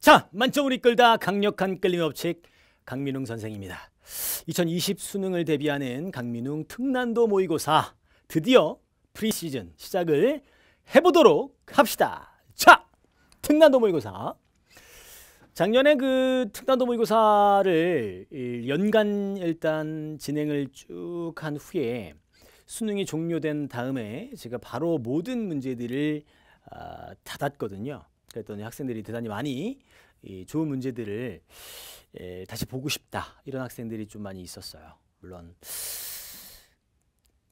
자, 만점을 이끌다 강력한 끌림 업체 강민웅 선생입니다. 2020 수능을 대비하는 강민웅 특난도 모의고사 드디어 프리시즌 시작을 해보도록 합시다. 자, 특난도 모의고사 작년에 그 특난도 모의고사를 연간 일단 진행을 쭉 한 후에 수능이 종료된 다음에 제가 바로 모든 문제들을 아, 닫았거든요. 그랬더니 학생들이 대단히 많이 이 좋은 문제들을 예, 다시 보고 싶다 이런 학생들이 좀 많이 있었어요. 물론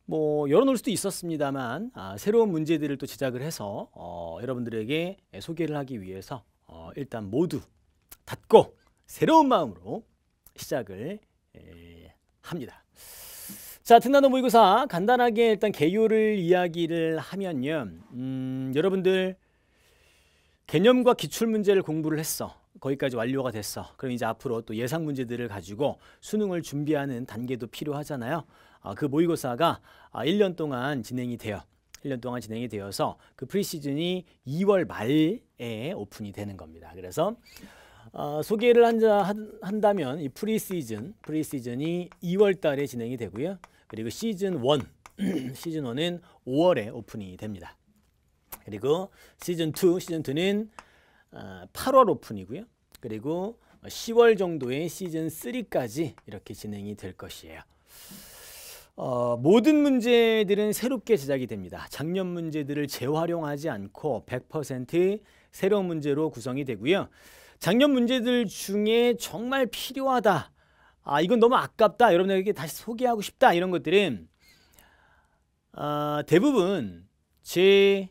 뭐 열어놓을 수도 있었습니다만 아, 새로운 문제들을 또 제작을 해서 어, 여러분들에게 소개를 하기 위해서 어, 일단 모두 닫고 새로운 마음으로 시작을 에, 예, 합니다. 자, 등단어 모의고사 간단하게 일단 개요를 이야기를 하면요. 음, 여러분들 개념과 기출 문제를 공부를 했어. 거기까지 완료가 됐어. 그럼 이제 앞으로 또 예상 문제들을 가지고 수능을 준비하는 단계도 필요하잖아요. 아, 그 모의고사가 아, 1년 동안 진행이 돼요. 1년 동안 진행이 되어서 그 프리시즌이 2월 말에 오픈이 되는 겁니다. 그래서 어, 소개를 한자, 한다면 이 프리시즌, 프리시즌이 2월 달에 진행이 되고요. 그리고 시즌 1, 시즌 1은 5월에 오픈이 됩니다. 그리고 시즌 2, 시즌 2는 8월 어, 오픈이고요. 그리고 10월 정도에 시즌 3까지 이렇게 진행이 될 것이에요. 어, 모든 문제들은 새롭게 제작이 됩니다. 작년 문제들을 재활용하지 않고 100% 새로운 문제로 구성이 되고요. 작년 문제들 중에 정말 필요하다. 아, 이건 너무 아깝다. 여러분에게 들 다시 소개하고 싶다. 이런 것들은 어, 대부분 제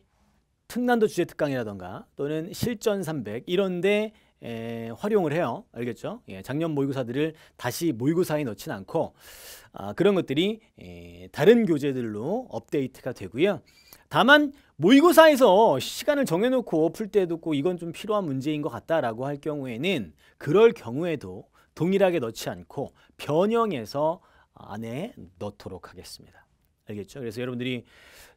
특난도 주제 특강이라던가 또는 실전 300 이런데 에, 활용을 해요. 알겠죠? 예, 작년 모의고사들을 다시 모의고사에 넣진 않고 아, 그런 것들이 에, 다른 교재들로 업데이트가 되고요. 다만 모의고사에서 시간을 정해놓고 풀 때도 꼭 이건 좀 필요한 문제인 것 같다라고 할 경우에는 그럴 경우에도 동일하게 넣지 않고 변형해서 안에 넣도록 하겠습니다. 알겠죠? 그래서 여러분들이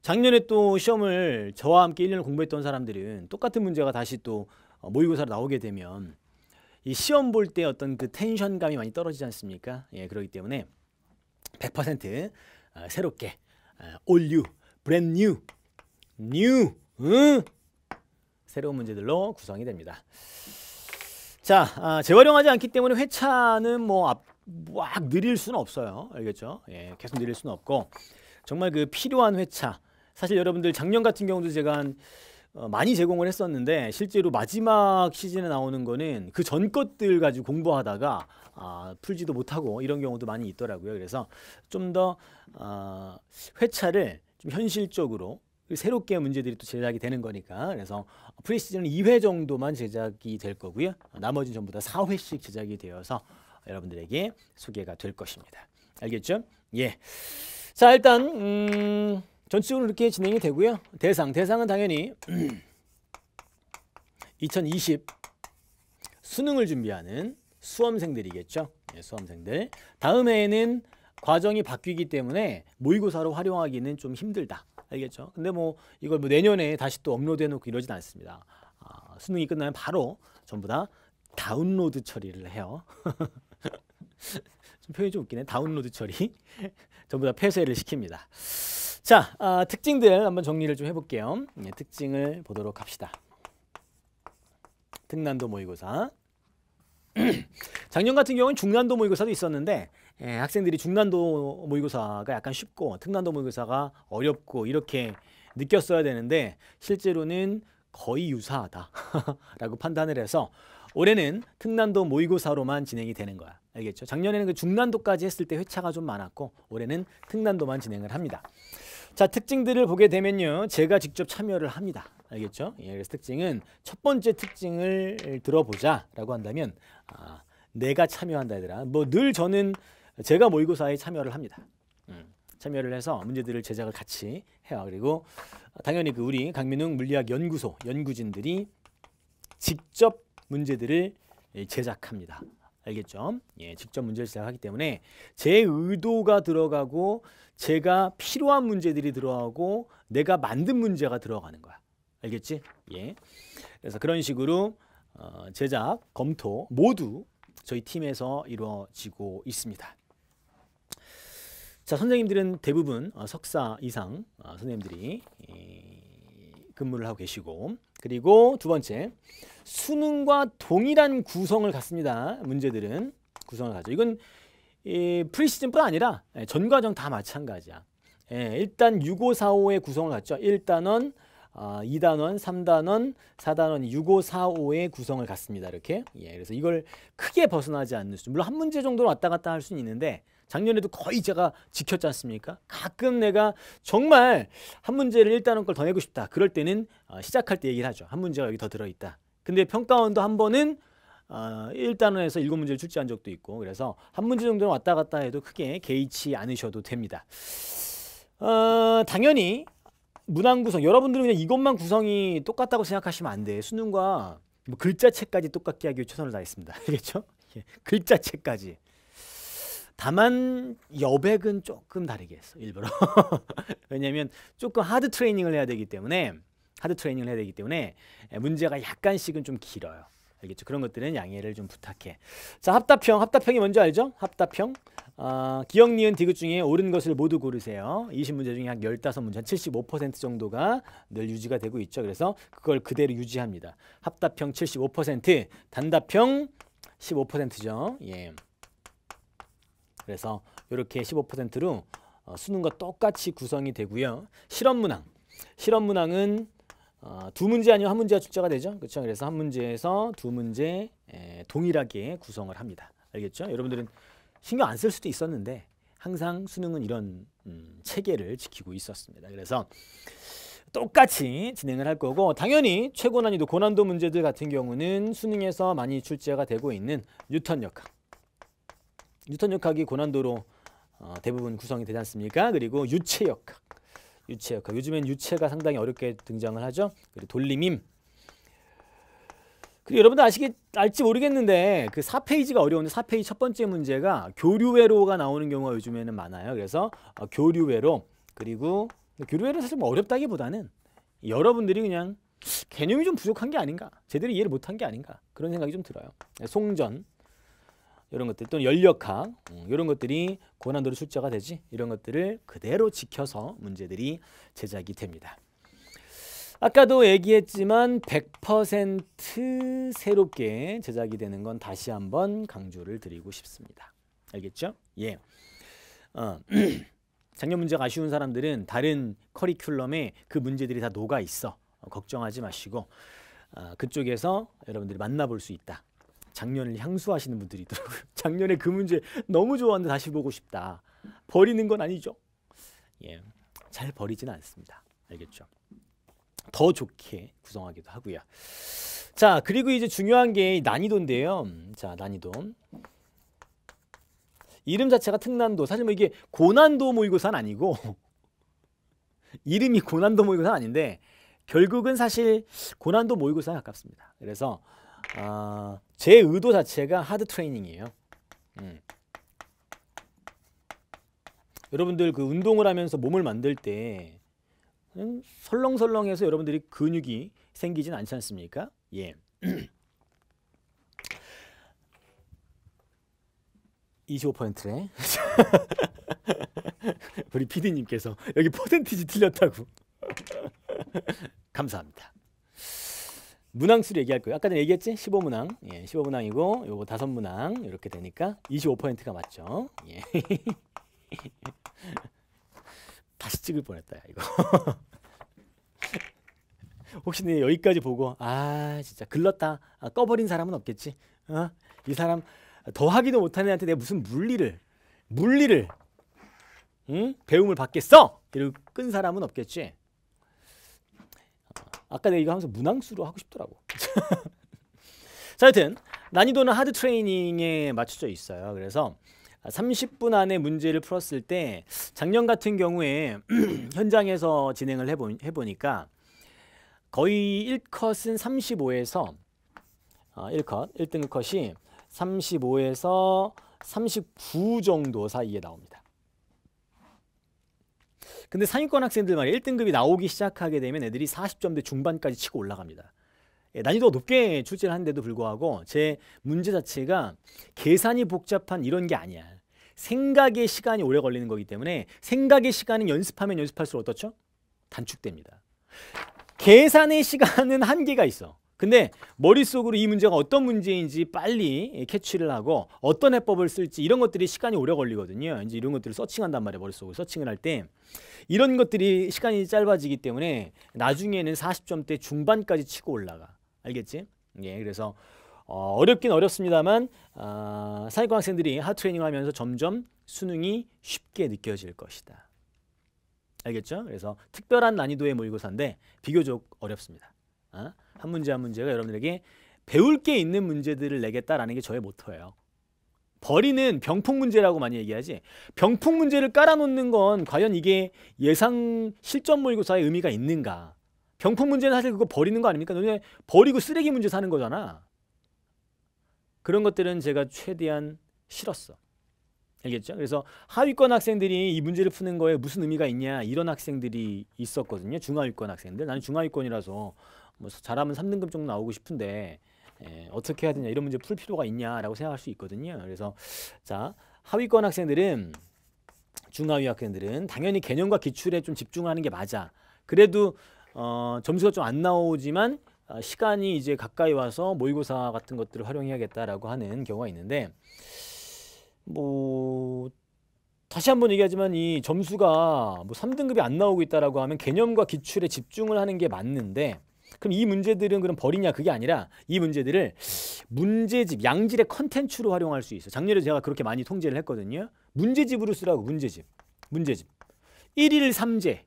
작년에 또 시험을 저와 함께 1년을 공부했던 사람들은 똑같은 문제가 다시 또 어, 모의고사로 나오게 되면 이 시험 볼 때 어떤 그 텐션감이 많이 떨어지지 않습니까? 예, 그렇기 때문에 100% 어, 새롭게 all 어, new, brand new, new 응? 새로운 문제들로 구성이 됩니다. 자, 아, 재활용하지 않기 때문에 회차는 뭐 앞, 뭐 막 느릴 수는 없어요. 알겠죠? 예, 계속 느릴 수는 없고 정말 그 필요한 회차 사실 여러분들 작년 같은 경우도 제가 한 어, 많이 제공을 했었는데 실제로 마지막 시즌에 나오는 거는 그 전 것들 가지고 공부하다가 아, 풀지도 못하고 이런 경우도 많이 있더라고요. 그래서 좀더 어, 아, 회차를 좀 현실적으로 새롭게 문제들이 또 제작이 되는 거니까 그래서 프리시즌은 2회 정도만 제작이 될 거고요. 나머지는 전부 다 4회씩 제작이 되어서 여러분들에게 소개가 될 것입니다. 알겠죠? 예. 자 일단 음, 전체적으로 이렇게 진행이 되고요. 대상, 대상은 당연히 2020 수능을 준비하는 수험생들이겠죠. 예, 수험생들. 다음 해에는 과정이 바뀌기 때문에 모의고사로 활용하기는 좀 힘들다. 알겠죠? 근데 뭐 이걸 뭐 내년에 다시 또 업로드해 놓고 이러진 않습니다. 아, 수능이 끝나면 바로 전부 다 다운로드 처리를 해요. 좀 표현이 좀 웃기네. 다운로드 처리. 전부 다 폐쇄를 시킵니다. 자, 아, 특징들 한번 정리를 좀 해볼게요. 예, 특징을 보도록 합시다. 특난도 모의고사. 작년 같은 경우는 중난도 모의고사도 있었는데 예, 학생들이 중난도 모의고사가 약간 쉽고 특난도 모의고사가 어렵고 이렇게 느꼈어야 되는데 실제로는 거의 유사하다라고 판단을 해서 올해는 특난도 모의고사로만 진행이 되는 거야. 알겠죠? 작년에는 그 중난도까지 했을 때 회차가 좀 많았고 올해는 특난도만 진행을 합니다. 자 특징들을 보게 되면요. 제가 직접 참여를 합니다. 알겠죠? 예, 그래서 특징은 첫 번째 특징을 들어보자 라고 한다면 아, 내가 참여한다 얘들아. 뭐 늘 저는 제가 모의고사에 참여를 합니다. 음, 참여를 해서 문제들을 제작을 같이 해요. 그리고 당연히 그 우리 강민웅 물리학 연구소 연구진들이 직접 문제들을 예, 제작합니다. 알겠죠? 예, 직접 문제를 시작하기 때문에 제 의도가 들어가고 제가 필요한 문제들이 들어가고 내가 만든 문제가 들어가는 거야. 알겠지? 예. 그래서 그런 식으로 어, 제작, 검토 모두 저희 팀에서 이루어지고 있습니다. 자, 선생님들은 대부분 어, 석사 이상 어, 선생님들이 예, 근무를 하고 계시고 그리고 두 번째 수능과 동일한 구성을 갖습니다. 문제들은 구성을 가져. 이건 이 프리시즌뿐 아니라 예, 전 과정 다 마찬가지야. 예, 일단 6545의 구성을 갖죠. 1단원, 어, 아, 2단원, 3단원, 4단원, 6545의 구성을 갖습니다. 이렇게. 예, 그래서 이걸 크게 벗어나지 않는 수. 준 물론 한 문제 정도는 왔다 갔다 할 수는 있는데 작년에도 거의 제가 지켰지 않습니까? 가끔 내가 정말 한 문제를 1단원 걸 더 내고 싶다. 그럴 때는 어, 시작할 때 얘기를 하죠. 한 문제가 여기 더 들어있다. 근데 평가원도 한 번은 어, 아, 1단원에서 7문제를 출제한 적도 있고 그래서 한 문제 정도는 왔다 갔다 해도 크게 개의치 않으셔도 됩니다. 어, 당연히 문항 구성 여러분들은 그냥 이것만 구성이 똑같다고 생각하시면 안 돼. 수능과 뭐 글자체까지 똑같게 하기 위해 최선을 다했습니다. 알겠죠? 그렇죠? 예, 글자체까지. 다만 여백은 조금 다르게 어 일부러 왜냐면 조금 하드 트레이닝을 해야 되기 때문에 하드 트레이닝을 해야 되기 때문에 예, 문제가 약간씩은 좀 길어요. 알겠죠? 그런 것들은 양해를 좀 부탁해. 자, 합답형. 합답형이 뭔지 알죠? 합답형. 어, 기억, 니은, 디귿 중에 옳은 것을 모두 고르세요. 20문제 중에 약 15문제, 한75% 정도가 늘 유지가 되고 있죠. 그래서 그걸 그대로 유지합니다. 합답형 75%, 단답형 15%죠. 예. 그래서 이렇게 15%로 어, 수능과 똑같이 구성이 되고요. 실험문항. 실험문항은 어, 두 문제 아니면 한 문제가 출제가 되죠. 그렇죠. 그래서 한 문제에서 두 문제 에, 동일하게 구성을 합니다. 알겠죠? 여러분들은 신경 안 쓸 수도 있었는데 항상 수능은 이런 음, 체계를 지키고 있었습니다. 그래서 똑같이 진행을 할 거고 당연히 최고 난이도 고난도 문제들 같은 경우는 수능에서 많이 출제가 되고 있는 뉴턴 역학 뉴턴 역학이 고난도로 어, 대부분 구성이 되지 않습니까? 그리고 유체 역학 유체역학. 요즘엔 유체가 상당히 어렵게 등장을 하죠. 그리고 돌림임. 그리고 여러분들 아시겠 알지 모르겠는데 그 4페이지가 어려운데 4페이지 첫 번째 문제가 교류회로가 나오는 경우가 요즘에는 많아요. 그래서 어, 교류회로 그리고 교류회로 사실 뭐 어렵다기보다는 여러분들이 그냥 개념이 좀 부족한 게 아닌가 제대로 이해를 못한 게 아닌가 그런 생각이 좀 들어요. 네, 송전 이런 것들 또는 연력학 어, 이런 것들이 고난도로 출제가 되지 이런 것들을 그대로 지켜서 문제들이 제작이 됩니다. 아까도 얘기했지만 100% 새롭게 제작이 되는 건 다시 한번 강조를 드리고 싶습니다. 알겠죠? 예. 어, 작년 문제가 아쉬운 사람들은 다른 커리큘럼에 그 문제들이 다 녹아 있어. 어, 걱정하지 마시고 어, 그쪽에서 여러분들이 만나볼 수 있다. 작년을 향수하시는 분들이 있더라고요. 작년에 그 문제 너무 좋았는데 다시 보고 싶다. 버리는 건 아니죠. 예, 잘 버리지는 않습니다. 알겠죠? 더 좋게 구성하기도 하고요. 자, 그리고 이제 중요한 게 난이도인데요. 자, 난이도. 이름 자체가 특난도. 사실 뭐 이게 고난도 모의고사는 아니고 이름이 고난도 모의고사는 아닌데 결국은 사실 고난도 모의고사에 가깝습니다. 그래서 아, 제 의도 자체가 하드 트레이닝이에요. 음. 여러분들 그 운동을 하면서 몸을 만들 때 설렁설렁해서 여러분들이 근육이 생기진 않지 않습니까? 예. 이십래 우리 PD님께서 여기 퍼센티지 틀렸다고. 감사합니다. 문항수를 얘기할 거예요. 아까 전에 얘기했지? 15문항. 예, 15문항이고 요거 5문항 이렇게 되니까 25%가 맞죠. 예. 다시 찍을 뻔했다 야, 이거. 혹시 네 여기까지 보고 아 진짜 글렀다 아, 꺼버린 사람은 없겠지 어? 이 사람 더 하기도 못하는 애한테 내가 무슨 물리를 물리를 응? 배움을 받겠어? 이러고 끈 사람은 없겠지 아까 내가 이거 하면서 문항수로 하고 싶더라고. 자, 여튼 난이도는 하드 트레이닝에 맞춰져 있어요. 그래서 30분 안에 문제를 풀었을 때 작년 같은 경우에 현장에서 진행을 해보, 해보니까 거의 1컷은 35에서 어, 1컷, 1등급 컷이 35에서 39 정도 사이에 나옵니다. 근데 상위권 학생들 말이 1등급이 나오기 시작하게 되면 애들이 40점대 중반까지 치고 올라갑니다. 예, 난이도가 높게 출제를 하는데도 불구하고 제 문제 자체가 계산이 복잡한 이런 게 아니야. 생각의 시간이 오래 걸리는 거기 때문에 생각의 시간은 연습하면 연습할수록 어떻죠? 단축됩니다. 계산의 시간은 한계가 있어. 근데 머릿속으로 이 문제가 어떤 문제인지 빨리 캐치를 하고 어떤 해법을 쓸지 이런 것들이 시간이 오래 걸리거든요. 이제 이런 것들을 서칭한단 말이에요. 머릿속으로 서칭을 할 때 이런 것들이 시간이 짧아지기 때문에 나중에는 40점대 중반까지 치고 올라가. 알겠지? 예, 그래서 어, 어렵긴 어렵습니다만 어, 사회과 학생들이 하트레이닝 하면서 점점 수능이 쉽게 느껴질 것이다. 알겠죠? 그래서 특별한 난이도의 모의고사인데 비교적 어렵습니다. 어? 한 문제 한 문제가 여러분들에게 배울 게 있는 문제들을 내겠다라는 게 저의 모토예요. 버리는 병풍 문제라고 많이 얘기하지 병풍 문제를 깔아놓는 건 과연 이게 예상 실전 모의고사의 의미가 있는가 병풍 문제는 사실 그거 버리는 거 아닙니까? 너네 버리고 쓰레기 문제 사는 거잖아 그런 것들은 제가 최대한 싫었어 알겠죠? 그래서 하위권 학생들이 이 문제를 푸는 거에 무슨 의미가 있냐 이런 학생들이 있었거든요 중하위권 학생들 나는 중하위권이라서 뭐 잘하면 3등급 정도 나오고 싶은데 예, 어떻게 해야 되냐 이런 문제 풀 필요가 있냐라고 생각할 수 있거든요. 그래서 자 하위권 학생들은 중하위 학생들은 당연히 개념과 기출에 좀 집중하는 게 맞아. 그래도 어, 점수가 좀 안 나오지만 어, 시간이 이제 가까이 와서 모의고사 같은 것들을 활용해야겠다라고 하는 경우가 있는데 뭐 다시 한번 얘기하지만 이 점수가 뭐 3등급이 안 나오고 있다라고 하면 개념과 기출에 집중을 하는 게 맞는데 그럼 이 문제들은 그럼 버리냐 그게 아니라 이 문제들을 문제집, 양질의 컨텐츠로 활용할 수 있어. 작년에 제가 그렇게 많이 통제를 했거든요. 문제집으로 쓰라고 문제집. 문제집. 1일 3제.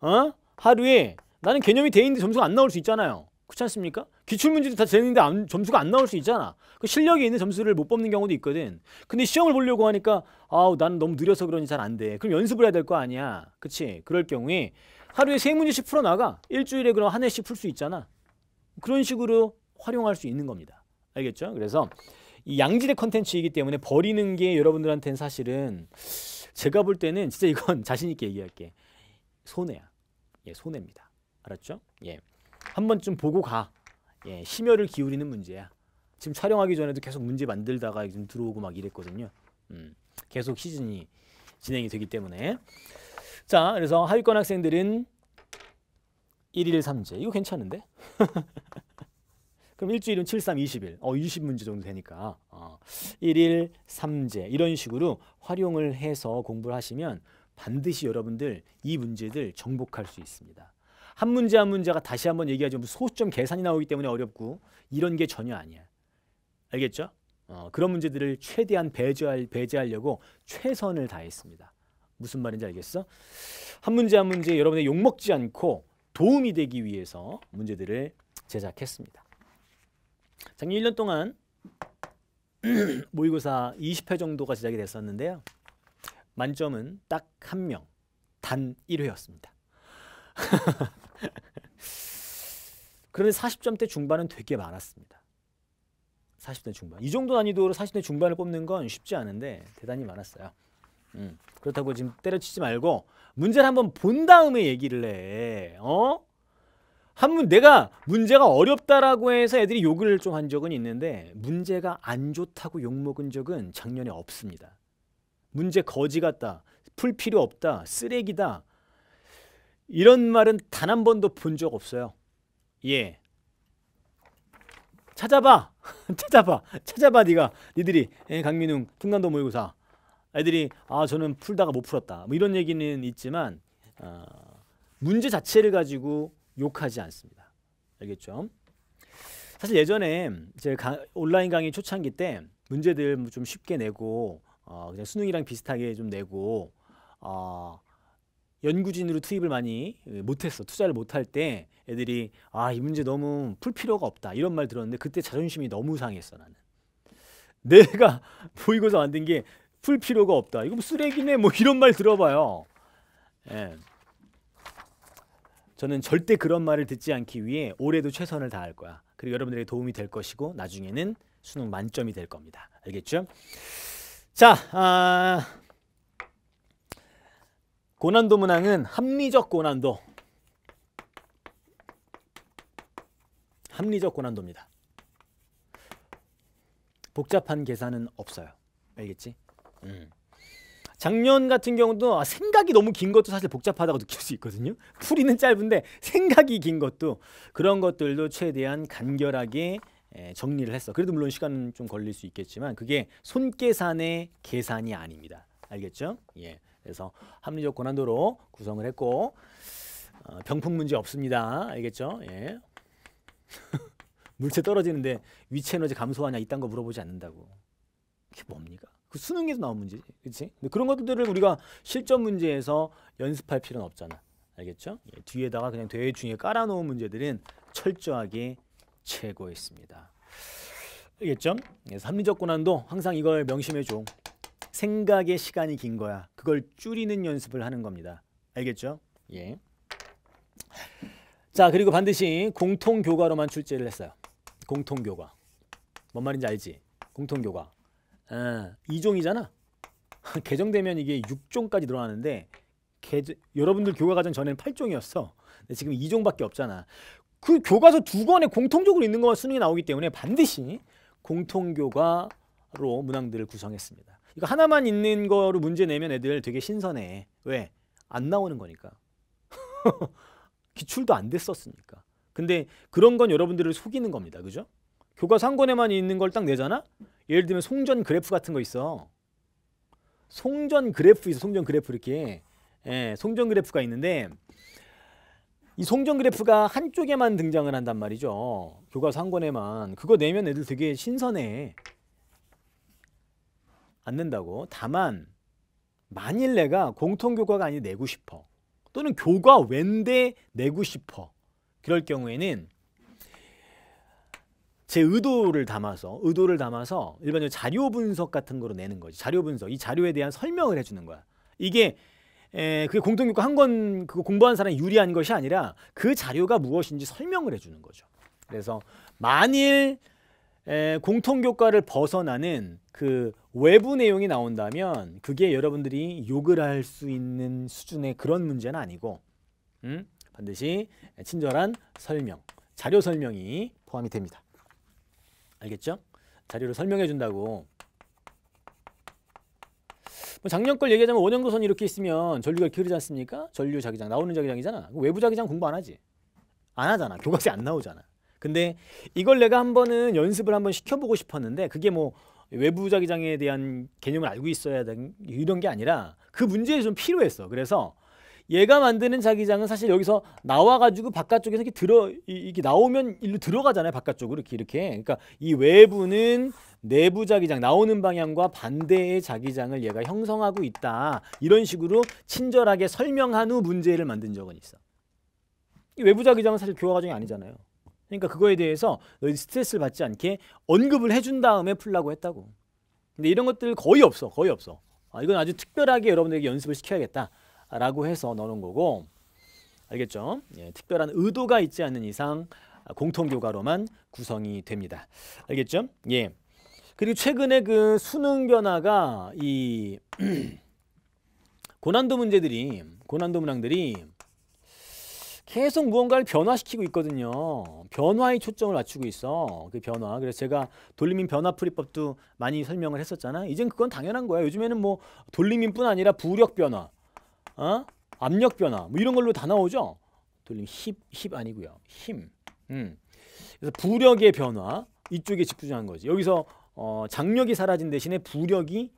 어? 하루에 나는 개념이 돼 있는데 점수가 안 나올 수 있잖아요. 그렇지 않습니까? 기출문제도 다 되는데 안, 점수가 안 나올 수 있잖아. 그 실력이 있는 점수를 못 뽑는 경우도 있거든. 근데 시험을 보려고 하니까 아우 나는 너무 느려서 그러니 잘 안 돼. 그럼 연습을 해야 될 거 아니야. 그치? 그럴 경우에 하루에 세 문제씩 풀어나가 일주일에 그럼 한 해씩 풀 수 있잖아. 그런 식으로 활용할 수 있는 겁니다. 알겠죠? 그래서 이 양질의 컨텐츠이기 때문에 버리는 게 여러분들한테는 사실은 제가 볼 때는 진짜 이건 자신 있게 얘기할게. 손해야. 예, 손해입니다. 알았죠? 예. 한 번쯤 보고 가. 예, 심혈을 기울이는 문제야. 지금 촬영하기 전에도 계속 문제 만들다가 지 들어오고 막 이랬거든요. 음. 계속 시즌이 진행이 되기 때문에 자, 그래서 하위권 학생들은 1일 3제. 이거 괜찮은데? 그럼 일주일은 7, 3, 20일. 어, 20문제 정도 되니까. 어, 1일 3제. 이런 식으로 활용을 해서 공부를 하시면 반드시 여러분들 이 문제들 정복할 수 있습니다. 한 문제 한 문제가 다시 한번 얘기하자면 소수점 계산이 나오기 때문에 어렵고 이런 게 전혀 아니야. 알겠죠? 어, 그런 문제들을 최대한 배제할, 배제하려고 최선을 다했습니다. 무슨 말인지 알겠어? 한 문제 한 문제 여러분의 욕먹지 않고 도움이 되기 위해서 문제들을 제작했습니다. 작년 1년 동안 모의고사 20회 정도가 제작이 됐었는데요. 만점은 딱 한 명, 단 1회였습니다. 그런데 40점대 중반은 되게 많았습니다. 40대 중반. 이 정도 난이도로 40대 중반을 뽑는 건 쉽지 않은데 대단히 많았어요. 음. 그렇다고 지금 때려치지 말고 문제를 한번 본 다음에 얘기를 해. 어? 한문 내가 문제가 어렵다라고 해서 애들이 욕을 좀 한 적은 있는데 문제가 안 좋다고 욕먹은 적은 작년에 없습니다. 문제 거지 같다. 풀 필요 없다. 쓰레기다. 이런 말은 단 한 번도 본 적 없어요. 예. 찾아봐. 찾아봐. 찾아봐 네가. 니들이 예, 강민웅 등간도 모의고사 애들이 아 저는 풀다가 못 풀었다 뭐 이런 얘기는 있지만 어, 문제 자체를 가지고 욕하지 않습니다. 알겠죠? 사실 예전에 제 온라인 강의 초창기 때 문제들 뭐 좀 쉽게 내고 어, 그냥 수능이랑 비슷하게 좀 내고 어, 연구진으로 투입을 많이 못했어 투자를 못할 때 애들이 아 이 문제 너무 풀 필요가 없다 이런 말 들었는데 그때 자존심이 너무 상했어 나는 내가 보이고서 만든 게풀 필요가 없다. 이거 뭐 쓰레기네 뭐 이런 말 들어봐요. 예. 저는 절대 그런 말을 듣지 않기 위해 올해도 최선을 다할 거야. 그리고 여러분들에게 도움이 될 것이고 나중에는 수능 만점이 될 겁니다. 알겠죠? 자, 아... 고난도 문항은 합리적 고난도 합리적 고난도입니다. 복잡한 계산은 없어요. 알겠지? 음. 작년 같은 경우도 아, 생각이 너무 긴 것도 사실 복잡하다고 느낄 수 있거든요. 풀이는 짧은데 생각이 긴 것도 그런 것들도 최대한 간결하게 정리를 했어. 그래도 물론 시간은 좀 걸릴 수 있겠지만 그게 손계산의 계산이 아닙니다. 알겠죠? 예. 그래서 합리적 고난도로 구성을 했고 어, 병풍 문제 없습니다. 알겠죠? 예. 물체 떨어지는데 위치 에너지 감소하냐 이딴 거 물어보지 않는다고. 그게 뭡니까? 그 수능에서 나온 문제지. 그렇지? 근데 그런 것들을 우리가 실전 문제에서 연습할 필요는 없잖아. 알겠죠? 예, 뒤에다가 그냥 대 중에 깔아놓은 문제들은 철저하게 제거했습니다. 알겠죠? 예, 합리적 고난도 항상 이걸 명심해줘. 생각의 시간이 긴 거야. 그걸 줄이는 연습을 하는 겁니다. 알겠죠? 예. 자 그리고 반드시 공통교과로만 출제를 했어요. 공통교과. 뭔 말인지 알지? 공통교과. 아, 예, 2종이잖아. 개정되면 이게 6종까지 늘어나는데 개정, 여러분들 교과 과정 전에는 8종이었어. 근데 지금 2종밖에 없잖아. 그 교과서 두 권에 공통적으로 있는 것만 수능이 나오기 때문에 반드시 공통교과로 문항들을 구성했습니다. 이거 하나만 있는 거로 문제 내면 애들 되게 신선해. 왜? 안 나오는 거니까. 기출도 안 됐었으니까. 근데 그런 건 여러분들을 속이는 겁니다. 그죠? 교과 상권에만 있는 걸 딱 내잖아. 예를 들면 송전 그래프 같은 거 있어. 송전 그래프 있어. 송전 그래프 이렇게. 예, 송전 그래프가 있는데 이 송전 그래프가 한쪽에만 등장을 한단 말이죠. 교과 상권에만. 그거 내면 애들 되게 신선해. 안 낸다고. 다만 만일 내가 공통교과가 아니 내고 싶어. 또는 교과 왠데 내고 싶어. 그럴 경우에는 제 의도를 담아서 의도를 담아서 일반적으로 자료 분석 같은 거로 내는 거지 자료 분석 이 자료에 대한 설명을 해주는 거야 이게 에, 그게 공통교과 한 건그 공부한 사람이 유리한 것이 아니라 그 자료가 무엇인지 설명을 해주는 거죠 그래서 만일 에, 공통교과를 벗어나는 그 외부 내용이 나온다면 그게 여러분들이 욕을 할 수 있는 수준의 그런 문제는 아니고 음? 반드시 친절한 설명, 자료 설명이 포함이 됩니다. 알겠죠? 자료를 설명해 준다고. 뭐 작년 걸 얘기하자면 원형도선 이렇게 있으면 전류가 이렇게 흐르지 않습니까? 전류 자기장 나오는 자기장이잖아. 외부 자기장 공부 안 하지. 안 하잖아. 교과서에 안 나오잖아. 근데 이걸 내가 한 번은 연습을 한번 시켜보고 싶었는데 그게 뭐 외부 자기장에 대한 개념을 알고 있어야 되는 이런 게 아니라 그 문제에 좀 필요했어. 그래서 얘가 만드는 자기장은 사실 여기서 나와가지고 바깥쪽에서 이렇게 들어 이렇게 나오면 일로 들어가잖아요. 바깥쪽으로 이렇게 이렇게. 그러니까 이 외부는 내부 자기장 나오는 방향과 반대의 자기장을 얘가 형성하고 있다. 이런 식으로 친절하게 설명한 후 문제를 만든 적은 있어. 이 외부 자기장은 사실 교화 과정이 아니잖아요. 그러니까 그거에 대해서 너희 스트레스를 받지 않게 언급을 해준 다음에 풀라고 했다고. 근데 이런 것들 거의 없어. 거의 없어. 아, 이건 아주 특별하게 여러분들에게 연습을 시켜야겠다. 라고 해서 넣는 거고 알겠죠? 예, 특별한 의도가 있지 않는 이상 공통교과로만 구성이 됩니다. 알겠죠? 예. 그리고 최근에 그 수능 변화가 이 고난도 문제들이 고난도 문항들이 계속 무언가를 변화시키고 있거든요. 변화에 초점을 맞추고 있어. 그 변화. 그래서 제가 돌림인 변화풀이법도 많이 설명을 했었잖아. 이젠 그건 당연한 거야. 요즘에는 뭐 돌림인뿐 아니라 부력 변화, 어? 압력 변화 뭐 이런 걸로 다 나오죠. 돌림 힙, 힙 아니고요. 힘. 음. 그래서 부력의 변화 이쪽에 집중한 거지. 여기서 어, 장력이 사라진 대신에 부력이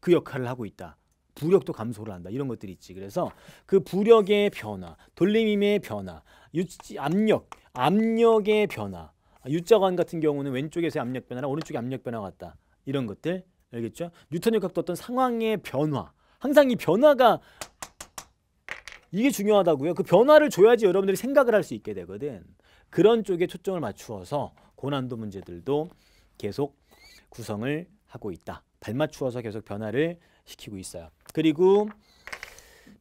그 역할을 하고 있다. 부력도 감소를 한다. 이런 것들이 있지. 그래서 그 부력의 변화, 돌림임의 변화, 유치, 압력, 압력의 변화. 유자관 같은 경우는 왼쪽에서 압력 변화랑 오른쪽에 압력 변화 가왔다 이런 것들 알겠죠? 뉴턴 역학도 어떤 상황의 변화. 항상 이 변화가 이게 중요하다고요. 그 변화를 줘야지 여러분들이 생각을 할 수 있게 되거든. 그런 쪽에 초점을 맞추어서 고난도 문제들도 계속 구성을 하고 있다. 발맞추어서 계속 변화를 시키고 있어요. 그리고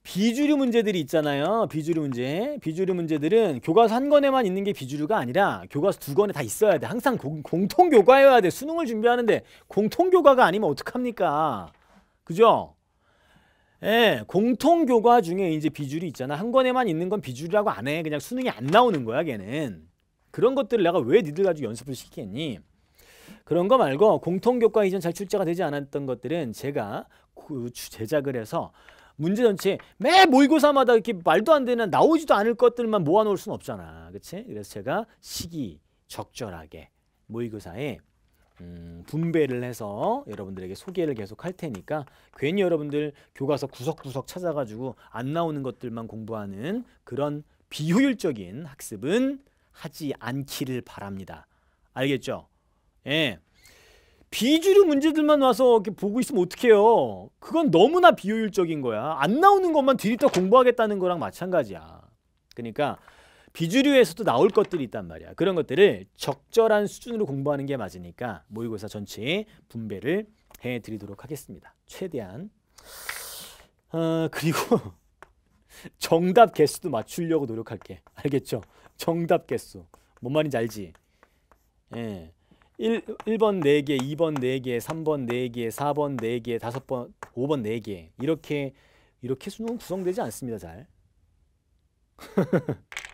비주류 문제들이 있잖아요. 비주류 문제. 비주류 문제들은 교과서 한 권에만 있는 게 비주류가 아니라 교과서 두 권에 다 있어야 돼. 항상 공, 통교과여야 돼. 수능을 준비하는데 공통교과가 아니면 어떡합니까? 그죠? 예, 공통 교과 중에 이제 비주류 있잖아. 한 권에만 있는 건비주류라고안 해. 그냥 수능이 안 나오는 거야, 걔는. 그런 것들을 내가 왜 니들 가지고 연습을 시키겠니? 그런 거 말고 공통 교과 이전 잘 출제가 되지 않았던 것들은 제가 그 제작을 해서 문제 전체 매 모의고사마다 이렇게 말도 안 되는 나오지도 않을 것들만 모아놓을 순 없잖아. 그치? 그래서 제가 시기 적절하게 모의고사에 음, 분배를 해서 여러분들에게 소개를 계속 할 테니까 괜히 여러분들 교과서 구석구석 찾아가지고 안 나오는 것들만 공부하는 그런 비효율적인 학습은 하지 않기를 바랍니다. 알겠죠? 예. 비주류 문제들만 와서 이렇게 보고 있으면 어떡해요. 그건 너무나 비효율적인 거야. 안 나오는 것만 뒤리다 공부하겠다는 거랑 마찬가지야. 그러니까 비주류에서도 나올 것들이 있단 말이야. 그런 것들을 적절한 수준으로 공부하는 게 맞으니까 모의고사 전체의 분배를 해드리도록 하겠습니다. 최대한. 어, 그리고 정답 개수도 맞추려고 노력할게. 알겠죠? 정답 개수. 뭔 말인지 알지? 예. 1, 1번 4개, 2번 4개, 3번 4개, 4번 4개, 5번, 5번 4개 이렇게 이렇게 수능은 구성되지 않습니다. 잘.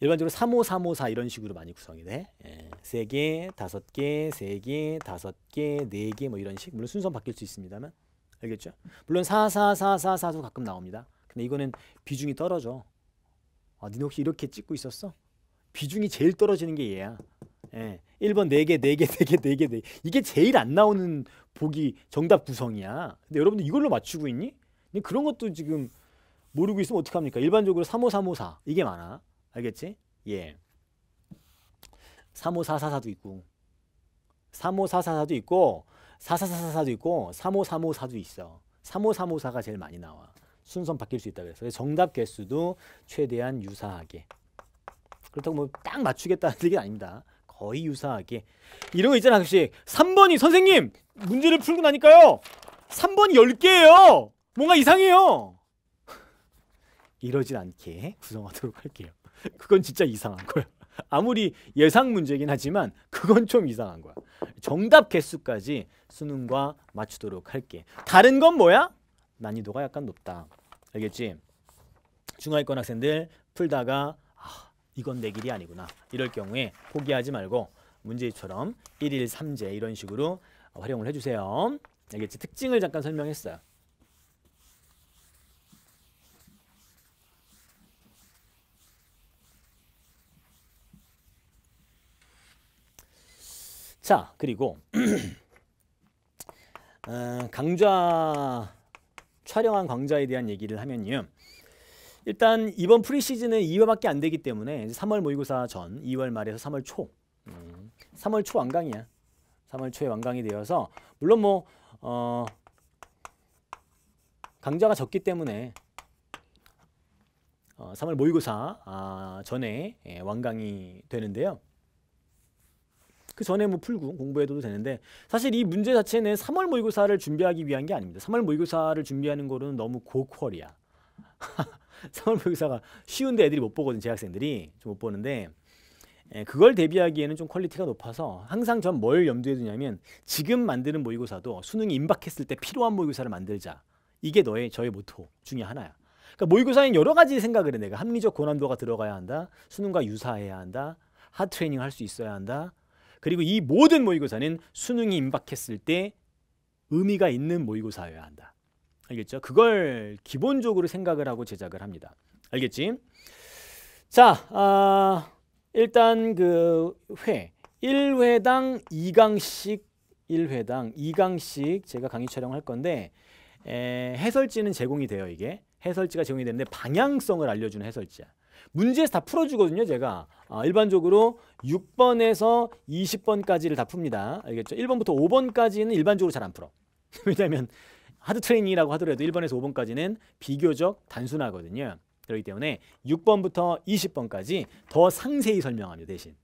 일반적으로 3 5 3 5 4 이런 식으로 많이 구성이 돼. 예. 3개, 5개, 3개, 5개, 4개 뭐 이런 식. 물론 순서 바뀔 수 있습니다만. 알겠죠? 물론 4, 4, 4, 4, 도 가끔 나옵니다. 근데 이거는 비중이 떨어져. 아, 니네 혹시 이렇게 찍고 있었어? 비중이 제일 떨어지는 게 얘야. 예. 1번 4개, 4개, 4개, 4개, 4개. 이게 제일 안 나오는 보기 정답 구성이야. 근데 여러분들 이걸로 맞추고 있니? 근데 그런 것도 지금 모르고 있으면 어떡합니까? 일반적으로 35354 이게 많아. 알겠지? 예. 35444도 있고 35444도 있고 4444도 있고 35354도 있어. 35354가 제일 많이 나와. 순서 바뀔 수 있다 그래서 정답 개수도 최대한 유사하게. 그렇다고 뭐 딱 맞추겠다는 얘기 아닙니다. 거의 유사하게. 이런 거 있잖아 가끔씩. 3번이 선생님 문제를 풀고 나니까요. 3번 10개예요. 뭔가 이상해요. 이러진 않게 구성하도록 할게요. 그건 진짜 이상한 거야. 아무리 예상 문제긴 하지만 그건 좀 이상한 거야. 정답 개수까지 수능과 맞추도록 할게. 다른 건 뭐야? 난이도가 약간 높다. 알겠지? 중하위권 학생들 풀다가 아, 이건 내 길이 아니구나. 이럴 경우에 포기하지 말고 문제처럼 1일 3제 이런 식으로 활용을 해주세요. 알겠지? 특징을 잠깐 설명했어요. 자 그리고 어, 강좌 촬영한 강좌에 대한 얘기를 하면요. 일단 이번 프리시즌은 2월밖에안 되기 때문에 3월 모의고사 전 2월 말에서 3월 초 음, 3월 초 완강이야. 3월 초에 완강이 되어서 물론 뭐 어, 강좌가 적기 때문에 어, 3월 모의고사 아, 전에 예, 완강이 되는데요. 그 전에 뭐 풀고 공부해도 되는데 사실 이 문제 자체는 3월 모의고사를 준비하기 위한 게 아닙니다. 3월 모의고사를 준비하는 거는 로 너무 고퀄이야. 3월 모의고사가 쉬운데 애들이 못 보거든 재학생들이 좀 못 보는데 에, 예, 그걸 대비하기에는 좀 퀄리티가 높아서 항상 전 뭘 염두에 두냐면 지금 만드는 모의고사도 수능이 임박했을 때 필요한 모의고사를 만들자. 이게 너의 저의 모토 중의 하나야. 그러니까 모의고사는 여러 가지 생각을 해 내가 합리적 고난도가 들어가야 한다. 수능과 유사해야 한다. 하드 트레이닝 할 수 있어야 한다. 그리고 이 모든 모의고사는 수능이 임박했을 때 의미가 있는 모의고사여야 한다. 알겠죠? 그걸 기본적으로 생각을 하고 제작을 합니다. 알겠지? 자, 아, 일단 그 회, 1회당 2강씩 1회당 2강씩 제가 강의 촬영할 건데 에, 해설지는 제공이 돼요, 이게. 해설지가 제공이 되는데 방향성을 알려주는 해설지야. 문제에서 다 풀어주거든요. 제가 어, 일반적으로 6번에서 20번까지를 다 풉니다. 알겠죠? 1번부터 5번까지는 일반적으로 잘 안 풀어. 왜냐하면 하드 트레이닝이라고 하더라도 1번에서 5번까지는 비교적 단순하거든요. 그렇기 때문에 6번부터 20번까지 더 상세히 설명합니다. 대신.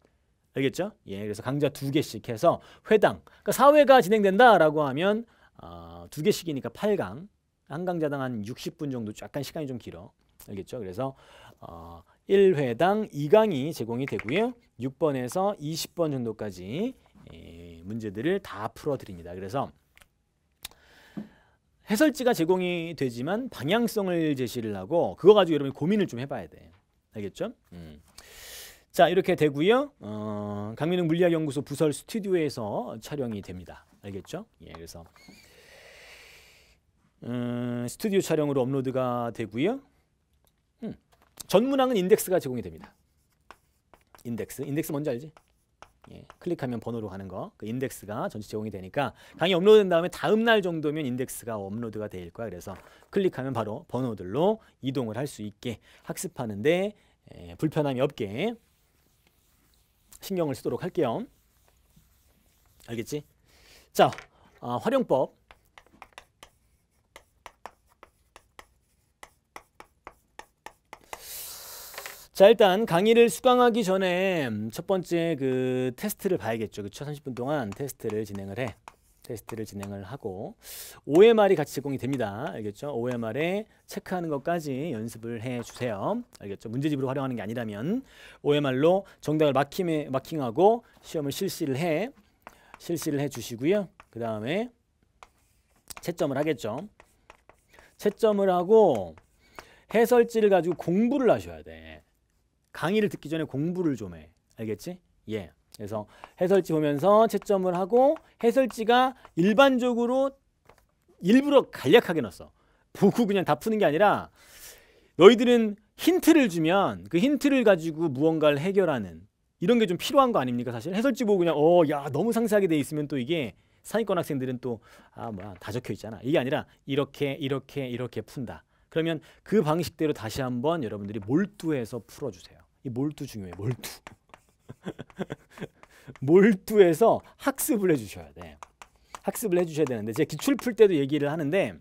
알겠죠? 예, 그래서 강좌 두 개씩 해서 회당, 그러니까 사회가 진행된다라고 하면 어, 두 개씩이니까 8강, 한 강좌당 한 60분 정도 약간 시간이 좀 길어. 알겠죠? 그래서 어, 1회당 2강이 제공이 되고요. 6번에서 20번 정도까지 예, 문제들을 다 풀어드립니다. 그래서 해설지가 제공이 되지만 방향성을 제시를 하고 그거 가지고 여러분이 고민을 좀 해봐야 돼. 알겠죠? 음. 자 이렇게 되고요. 어, 강민웅 물리학연구소 부설 스튜디오에서 촬영이 됩니다. 알겠죠? 예, 그래서 음, 스튜디오 촬영으로 업로드가 되고요. 전문항은 인덱스가 제공이 됩니다. 인덱스. 인덱스 뭔지 알지? 예, 클릭하면 번호로 가는 거. 그 인덱스가 전체 제공이 되니까 강의 업로드된 다음에 다음 날 정도면 인덱스가 업로드가 될 거야. 그래서 클릭하면 바로 번호들로 이동을 할 수 있게 학습하는데 예, 불편함이 없게 신경을 쓰도록 할게요. 알겠지? 자, 아, 활용법. 자 일단 강의를 수강하기 전에 첫 번째 그 테스트를 봐야겠죠. 그쵸? 30분 동안 테스트를 진행을 해. 테스트를 진행을 하고 OMR이 같이 제공이 됩니다. 알겠죠? OMR에 체크하는 것까지 연습을 해주세요. 알겠죠? 문제집으로 활용하는 게 아니라면 OMR로 정답을 마킹해, 마킹하고 시험을 실시를 해 실시를 해주시고요. 그 다음에 채점을 하겠죠. 채점을 하고 해설지를 가지고 공부를 하셔야 돼. 강의를 듣기 전에 공부를 좀 해. 알겠지? 예. 그래서 해설지 보면서 채점을 하고 해설지가 일반적으로 일부러 간략하게 넣었어. 보고 그냥 다 푸는 게 아니라 너희들은 힌트를 주면 그 힌트를 가지고 무언가를 해결하는 이런 게 좀 필요한 거 아닙니까 사실 해설지 보고 그냥 어야 너무 상세하게 돼 있으면 또 이게 상위권 학생들은 또아 뭐야 다 적혀 있잖아 이게 아니라 이렇게 이렇게 이렇게 푼다 그러면 그 방식대로 다시 한번 여러분들이 몰두해서 풀어주세요 이 몰두 중요해. 몰두. 몰두에서 학습을 해주셔야 돼. 학습을 해주셔야 되는데 제가 기출 풀 때도 얘기를 하는데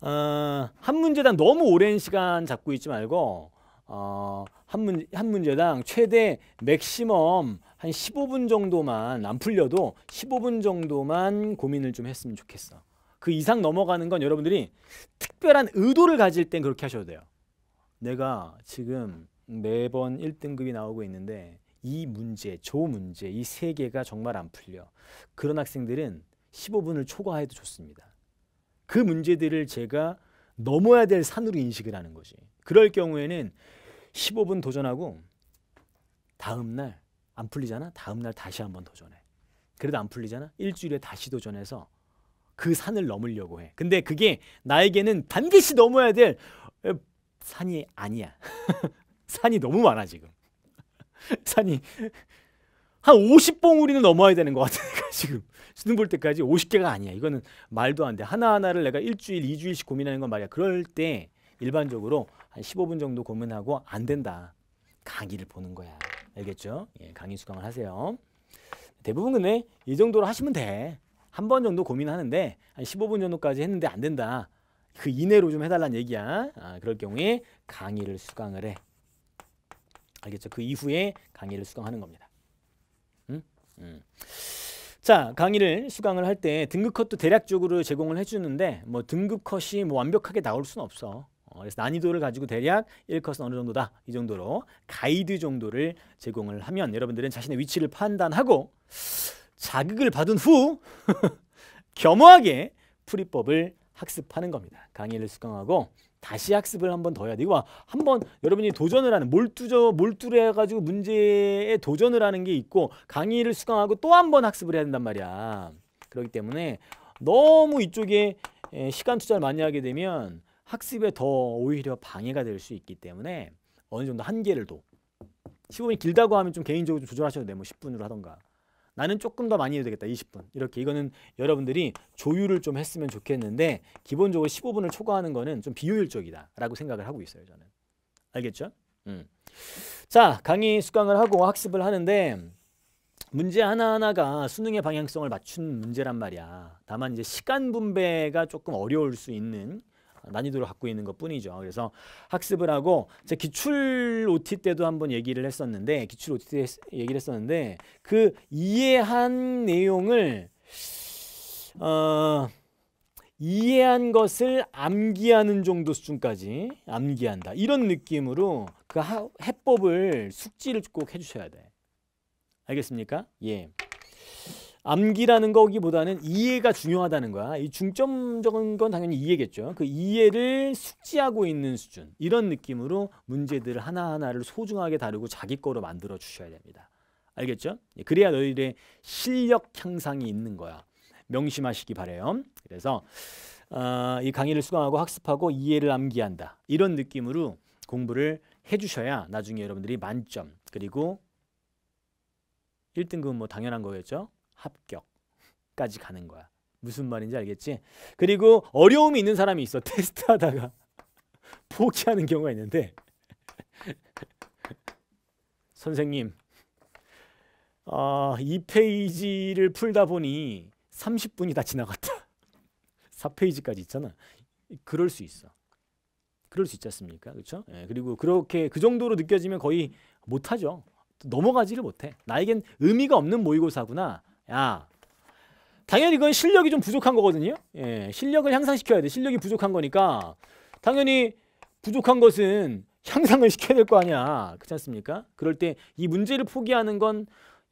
어, 한 문제당 너무 오랜 시간 잡고 있지 말고 어, 한, 문, 한 문제당 최대 맥시멈 한 15분 정도만 안 풀려도 15분 정도만 고민을 좀 했으면 좋겠어. 그 이상 넘어가는 건 여러분들이 특별한 의도를 가질 땐 그렇게 하셔도 돼요. 내가 지금 매번 1등급이 나오고 있는데 이 문제, 저 문제, 이 세 개가 정말 안 풀려. 그런 학생들은 15분을 초과해도 좋습니다. 그 문제들을 제가 넘어야 될 산으로 인식을 하는 거지. 그럴 경우에는 15분 도전하고 다음 날 안 풀리잖아. 다음 날 다시 한번 도전해. 그래도 안 풀리잖아. 일주일에 다시 도전해서 그 산을 넘으려고 해. 근데 그게 나에게는 반드시 넘어야 될 산이 아니야. 산이 너무 많아 지금. 산이 한 50봉우리는 넘어야 되는 것 같으니까 지금 수능 볼 때까지 50개가 아니야. 이거는 말도 안 돼. 하나하나를 내가 일주일, 이주일씩 고민하는 건 말이야. 그럴 때 일반적으로 한 15분 정도 고민하고 안 된다. 강의를 보는 거야. 알겠죠? 예, 강의 수강을 하세요. 대부분 근데 이 정도로 하시면 돼. 한 번 정도 고민하는데 한 15분 정도까지 했는데 안 된다. 그 이내로 좀 해달라는 얘기야. 아, 그럴 경우에 강의를 수강을 해. 알겠죠? 그 이후에 강의를 수강하는 겁니다. 음? 음. 자 강의를 수강을 할 때 등급컷도 대략적으로 제공을 해주는데 뭐 등급컷이 뭐 완벽하게 나올 수는 없어 어, 그래서 난이도를 가지고 대략 1컷은 어느 정도다 이 정도로 가이드 정도를 제공을 하면 여러분들은 자신의 위치를 판단하고 자극을 받은 후 겸허하게 풀이법을 학습하는 겁니다. 강의를 수강하고 다시 학습을 한 번 더 해야 돼. 이거 한 번 여러분이 도전을 하는 몰두죠 몰두를 해가지고 문제에 도전을 하는 게 있고 강의를 수강하고 또 한 번 학습을 해야 된단 말이야. 그렇기 때문에 너무 이쪽에 시간 투자를 많이 하게 되면 학습에 더 오히려 방해가 될 수 있기 때문에 어느 정도 한계를 둬. 시5이 길다고 하면 좀 개인적으로 좀 조절하셔도 돼요. 뭐 10분으로 하던가. 나는 조금 더 많이 해도 되겠다. 20분. 이렇게 이거는 여러분들이 조율을 좀 했으면 좋겠는데 기본적으로 15분을 초과하는 거는 좀 비효율적이다라고 생각을 하고 있어요. 저는. 알겠죠? 음. 자, 강의 수강을 하고 학습을 하는데 문제 하나하나가 수능의 방향성을 맞춘 문제란 말이야. 다만 이제 시간 분배가 조금 어려울 수 있는 난이도를 갖고 있는 것 뿐이죠. 그래서 학습을 하고 제 기출 OT 때도 한번 얘기를 했었는데 기출 OT 때 얘기를 했었는데 그 이해한 내용을 어 이해한 것을 암기하는 정도 수준까지 암기한다. 이런 느낌으로 그 해법을 숙지를 꼭 해주셔야 돼. 알겠습니까? 예. 암기라는 거기보다는 이해가 중요하다는 거야. 이 중점적인 건 당연히 이해겠죠. 그 이해를 숙지하고 있는 수준. 이런 느낌으로 문제들 을 하나하나를 소중하게 다루고 자기 거로 만들어 주셔야 됩니다. 알겠죠? 예, 그래야 너희들의 실력 향상이 있는 거야. 명심하시기 바래요. 그래서 어, 이 강의를 수강하고 학습하고 이해를 암기한다. 이런 느낌으로 공부를 해주셔야 나중에 여러분들이 만점 그리고 1등급 뭐 당연한 거겠죠. 합격까지 가는 거야. 무슨 말인지 알겠지? 그리고 어려움이 있는 사람이 있어. 테스트하다가 포기하는 경우가 있는데 선생님 아, 이 페이지를 풀다 보니 30분이 다 지나갔다. 4페이지까지 있잖아. 그럴 수 있어. 그럴 수 있지 않습니까? 그렇죠? 예, 그리고 그렇게 그 정도로 느껴지면 거의 못하죠. 넘어가지를 못해. 나에겐 의미가 없는 모의고사구나. 야, 당연히 이건 실력이 좀 부족한 거거든요. 예, 실력을 향상시켜야 돼. 실력이 부족한 거니까 당연히 부족한 것은 향상을 시켜야 될 거 아니야. 그렇지 않습니까? 그럴 때 이 문제를 포기하는 건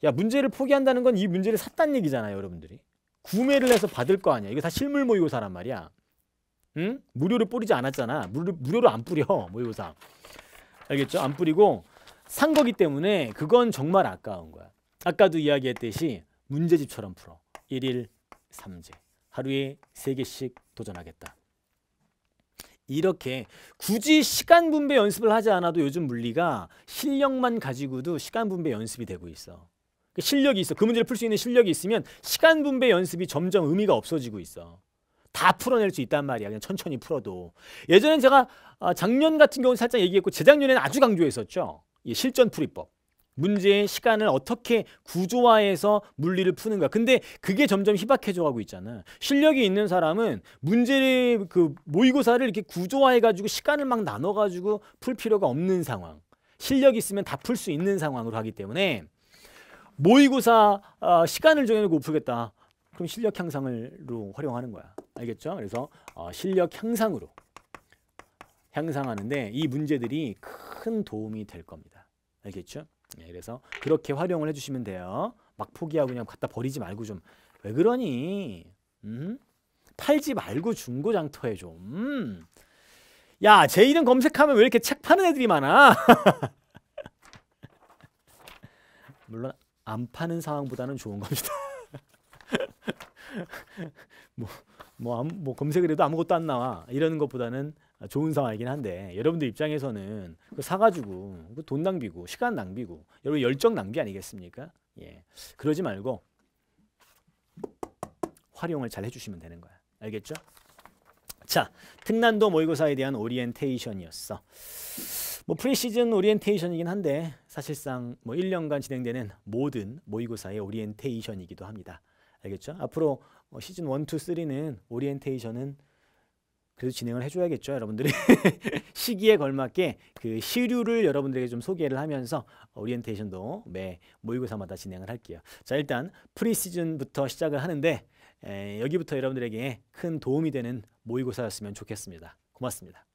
야, 문제를 포기한다는 건 이 문제를 샀단 얘기잖아요, 여러분들이. 구매를 해서 받을 거 아니야. 이거 다 실물 모의고사란 말이야. 응? 무료로 뿌리지 않았잖아. 무료, 무료로 안 뿌려, 모의고사. 알겠죠? 안 뿌리고 산 거기 때문에 그건 정말 아까운 거야. 아까도 이야기했듯이 문제집처럼 풀어. 1일 3제. 하루에 3개씩 도전하겠다. 이렇게 굳이 시간 분배 연습을 하지 않아도 요즘 물리가 실력만 가지고도 시간 분배 연습이 되고 있어. 그 실력이 있어. 그 문제를 풀 수 있는 실력이 있으면 시간 분배 연습이 점점 의미가 없어지고 있어. 다 풀어낼 수 있단 말이야. 그냥 천천히 풀어도. 예전에 제가 아, 작년 같은 경우는 살짝 얘기했고 재작년에는 아주 강조했었죠. 실전 풀이법. 문제의 시간을 어떻게 구조화해서 물리를 푸는가. 근데 그게 점점 희박해져 가고 있잖아. 실력이 있는 사람은 문제를 그 모의고사를 이렇게 구조화해 가지고 시간을 막 나눠 가지고 풀 필요가 없는 상황. 실력이 있으면 다 풀 수 있는 상황으로 하기 때문에 모의고사 어, 시간을 정해놓고 풀겠다. 그럼 실력 향상으로 활용하는 거야. 알겠죠? 그래서 어, 실력 향상으로 향상하는데 이 문제들이 큰 도움이 될 겁니다. 알겠죠? 예, 그래서 그렇게 활용을 해주시면 돼요. 막 포기하고 그냥 갖다 버리지 말고 좀 왜 그러니? 음? 팔지 말고 중고장터에 좀. 음. 야, 제 이름 검색하면 왜 이렇게 책 파는 애들이 많아? 물론 안 파는 상황보다는 좋은 겁니다. 뭐, 뭐, 아무, 뭐 검색을 해도 아무것도 안 나와. 이런 것보다는 좋은 상황이긴 한데 여러분들 입장에서는 사가지고 그 돈 낭비고 시간 낭비고 여러분 열정 낭비 아니겠습니까? 예, 그러지 말고 활용을 잘 해주시면 되는 거야. 알겠죠? 자, 특난도 모의고사에 대한 오리엔테이션이었어. 뭐 프리시즌 오리엔테이션이긴 한데 사실상 뭐 1년간 진행되는 모든 모의고사의 오리엔테이션이기도 합니다. 알겠죠? 앞으로 어, 시즌 1, 2, 3는 오리엔테이션은 그래도 진행을 해줘야겠죠 여러분들이 시기에 걸맞게 그 시류를 여러분들에게 좀 소개를 하면서 오리엔테이션도 매 모의고사마다 진행을 할게요 자 일단 프리시즌부터 시작을 하는데 에, 여기부터 여러분들에게 큰 도움이 되는 모의고사였으면 좋겠습니다 고맙습니다